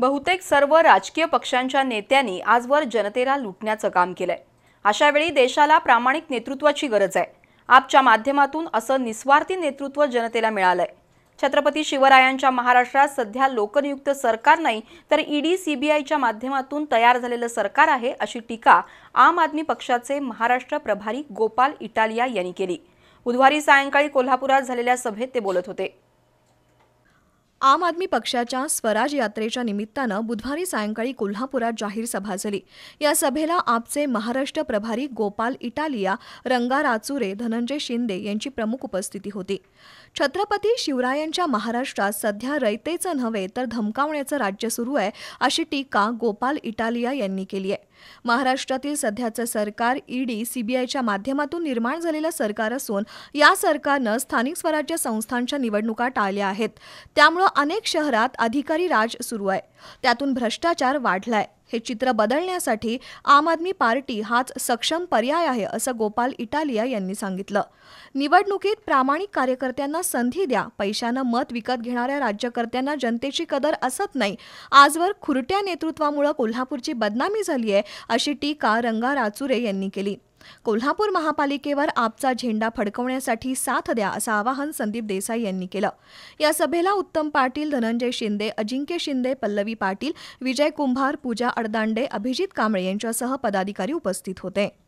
बहुतेक सर्व राजकीय पक्षांच्या नेत्यांनी आजवर जनतेला लुटण्याचं काम केलंय अशावेळी देशाला प्रामाणिक नेतृत्वाची गरज आहे आपच्या माध्यमातून असं निस्वार्थी नेतृत्व जनतेला मिळालंय छत्रपती शिवरायांच्या महाराष्ट्रात सध्या लोकनियुक्त सरकार नाही तर ईडी सीबीआयच्या माध्यमातून तयार झालेलं सरकार आहे अशी टीका आम आदमी पक्षाचे महाराष्ट्र प्रभारी गोपाल इटालिया यांनी केली बुधवारी सायंकाळी कोल्हापुरात झालेल्या सभेत ते बोलत होते आम आदमी पक्षाच्या स्वराज यात्रेच्या निमित्तानं बुधवारी सायंकाळी कोल्हापुरात जाहीर सभा झाली या सभेला आपचे महाराष्ट्र प्रभारी गोपाल इटालिया रंगा राचुरे धनंजय शिंदे यांची प्रमुख उपस्थिती होती छत्रपती शिवरायांच्या महाराष्ट्रात सध्या रयतेचं नव्हे तर धमकावण्याचं राज्य सुरू आहे अशी टीका गोपाल इटालिया यांनी केली आहे महाराष्ट्रातील सध्याचं सरकार ईडी सीबीआयच्या माध्यमातून निर्माण झालेलं सरकार असून या सरकारनं स्थानिक स्वराज्य संस्थांच्या निवडणुका टाळल्या आहेत त्यामुळं अनेक शहरात अधिकारी राज सुरू आहे त्यातून भ्रष्टाचार वाढलाय हे चित्र बदलण्यासाठी आम आदमी पार्टी हाच सक्षम पर्याय आहे असं गोपाल इटालिया यांनी सांगितलं निवडणुकीत प्रामाणिक कार्यकर्त्यांना संधी द्या पैशानं मत विकत घेणाऱ्या राज्यकर्त्यांना जनतेची कदर असत नाही आजवर खुरट्या नेतृत्वामुळे कोल्हापूरची बदनामी झाली आहे अशी टीका रंगा राचुरे यांनी केली कोल्हापूर महापालिकेवर आपचा झेंडा फडकवण्यासाठी साथ द्या असं आवाहन संदीप देसाई यांनी केलं या सभेला उत्तम पाटील धनंजय शिंदे अजिंक्य शिंदे पल्लवी पाटील विजय कुंभार पूजा अडदांडे अभिजित कांबळे यांच्यासह पदाधिकारी उपस्थित होते